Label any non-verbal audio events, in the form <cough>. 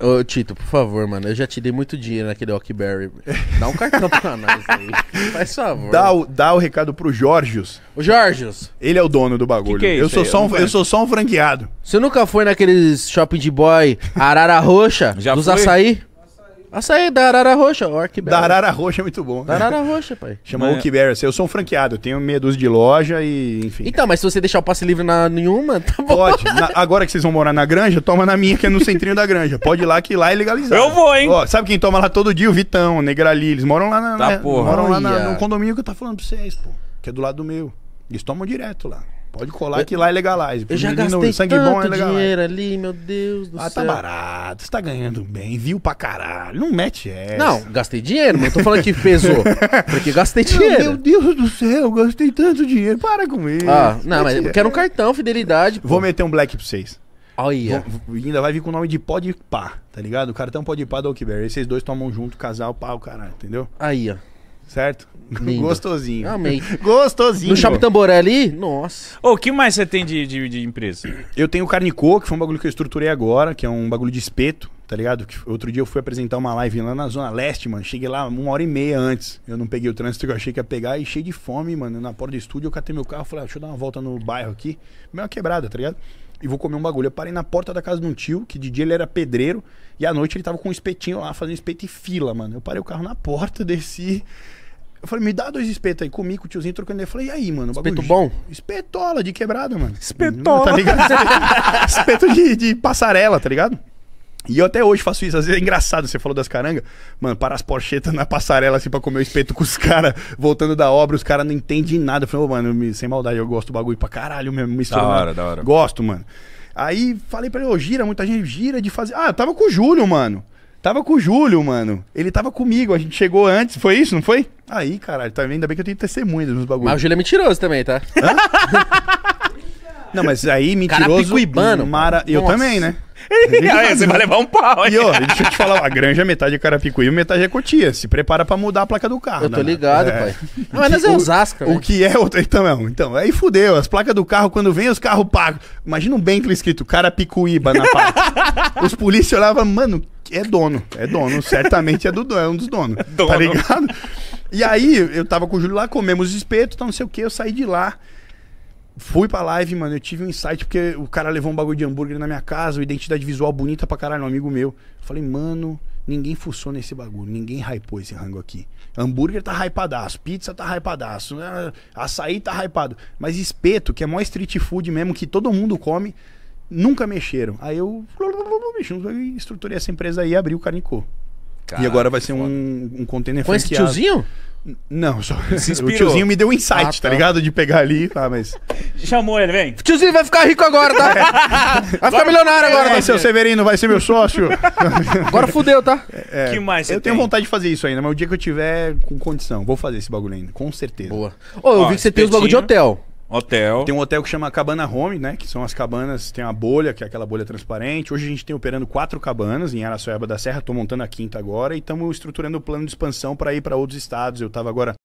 Ô, Tito, por favor, mano, eu já te dei muito dinheiro naquele Rockberry. Dá um cartão pra nós aí. <laughs> Faz favor. Dá o, dá o recado pro Jorgios. O Jorgios! Ele é o dono do bagulho. Que que é eu, sou só um, eu sou só um franqueado. Você nunca foi naqueles shopping de boy Arara Roxa Já dos fui. açaí? Açaí da Arara Roxa, Orc Da Arara Roxa é muito bom. Né? Da Arara Roxa, pai. Chama Orc Berry. Assim, eu sou um franqueado, eu tenho meia dúzia de loja e enfim. Então, mas se você deixar o passe livre na nenhuma, tá bom. Pode. Na, agora que vocês vão morar na granja, toma na minha, que é no centrinho da granja. Pode ir lá que lá é legalizado. Eu vou, hein? Ó, sabe quem toma lá todo dia? O Vitão, o Negrali. Eles moram lá, na, tá, né, moram lá na, no condomínio que eu tô falando pra vocês, pô. Que é do lado do meu. Eles tomam direto lá. Pode colar eu, que lá é legalize. Eu já menino, gastei sangue tanto bom é legalize. dinheiro ali, meu Deus do ah, tá céu. Ah, tá barato, você tá ganhando bem, viu pra caralho. Não mete essa. Não, gastei dinheiro, mas tô falando que pesou. <laughs> porque gastei dinheiro. Meu, Deus do céu, gastei tanto dinheiro. Para com isso. Ah, não, mas eu quero um cartão, fidelidade. Vou meter um black pra vocês. Olha. Vou, ainda vai vir com o nome de Podpah, tá ligado? O cartão Podpah do Alquiber. Esses dois tomam junto, casal, pau, caralho, entendeu? Aí, ó certo? Lindo. Gostosinho. Amei. <laughs> Gostosinho. No Shopping Tamboré ali? Nossa. Ô, o que mais você tem de, de, de empresa? Eu tenho o Carnicô, que foi um bagulho que eu estruturei agora, que é um bagulho de espeto, tá ligado? Que outro dia eu fui apresentar uma live lá na Zona Leste, mano. Cheguei lá uma hora e meia antes. Eu não peguei o trânsito que eu achei que ia pegar e cheio de fome, mano. Na porta do estúdio eu catei meu carro, falei, ah, deixa eu dar uma volta no bairro aqui. Meio quebrada, tá ligado? e vou comer um bagulho. Eu parei na porta da casa de um tio, que de dia ele era pedreiro, e à noite ele tava com um espetinho lá, fazendo espeto e fila, mano. Eu parei o carro na porta, <laughs> desci. Eu falei, me dá dois espetos aí. Comi com o tiozinho trocando. Eu falei, e aí, mano? Bagulho espeto bom? Espetola de quebrada, mano. Espetola. Não, hum, tá ligado? <laughs> Espeto de, de passarela, tá ligado? E eu até hoje faço isso. Às vezes é engraçado, você falou das carangas. Mano, para as porchetas na passarela, assim, pra comer o espeto com os caras, voltando da obra, os caras não entendem nada. Eu falei, oh, mano, sem maldade, eu gosto do bagulho pra caralho mesmo. Mistura, da hora, da hora. Gosto, mano. Aí falei pra ele, ô, oh, gira, muita gente gira de fazer. Ah, eu tava com o Júlio, mano. Tava com o Júlio, mano. Ele tava comigo, a gente chegou antes, foi isso, não foi? Aí, caralho, tá, ainda bem que eu tenho testemunha nos bagulhos. Mas o Júlio é mentiroso também, tá? Hã? <laughs> não, mas aí mentiroso. Cara picuibano. Mara... Eu também, né? É, aí você vai né? levar um pau, hein? E, ó, deixa eu te falar, a granja é metade é Carapicuí, metade é Cotia. Se prepara pra mudar a placa do carro. Eu tô né? né? ligado, é. pai. <laughs> Não, mas é Osasco, O, o que é outro... Então, é então, aí fudeu. As placas do carro, quando vem os carros pagos... Imagina um Bentley escrito Carapicuíba na placa. <laughs> os policiais olhavam, mano, é dono. É dono. Certamente é, do, é um dos donos. Dono. Tá ligado? E aí, eu tava com o Júlio lá, comemos espeto, tá não sei o que, eu saí de lá... Fui pra live, mano, eu tive um insight porque o cara levou um bagulho de hambúrguer na minha casa, uma identidade visual bonita pra caralho, um amigo meu. Eu falei, mano, ninguém fuçou nesse bagulho, ninguém hypou esse rango aqui. Hambúrguer tá hypadaço, pizza tá hypadaço, ah, açaí tá hypado. Mas espeto, que é maior street food mesmo, que todo mundo come, nunca mexeram. Aí eu <laughs> estruturei essa empresa aí e abri o Carnicô. Cara, e agora vai ser um, um container Com franqueado. esse tiozinho? Não, só... <laughs> o tiozinho me deu um insight, ah, tá. tá. ligado? De pegar ali, falar, tá, mas... Chamou ele, vem. Tiozinho vai ficar rico agora, tá? <laughs> Vai ficar milionário é, agora, tá? Seu Severino vai ser meu sócio. <laughs> agora fudeu, tá? É, que mais Eu tenho vontade de fazer isso ainda, mas o dia que eu tiver com condição, vou fazer esse bagulho ainda, com certeza. Boa. Ô, oh, eu Ó, vi que você espetinho. tem os bagulho de hotel. Hotel. Tem um hotel que chama Cabana Home, né? Que são as cabanas, tem a bolha, que é aquela bolha transparente. Hoje a gente tem operando quatro cabanas em Araçoiaba da Serra, tô montando a quinta agora e estamos estruturando o plano de expansão para ir para outros estados. Eu estava agora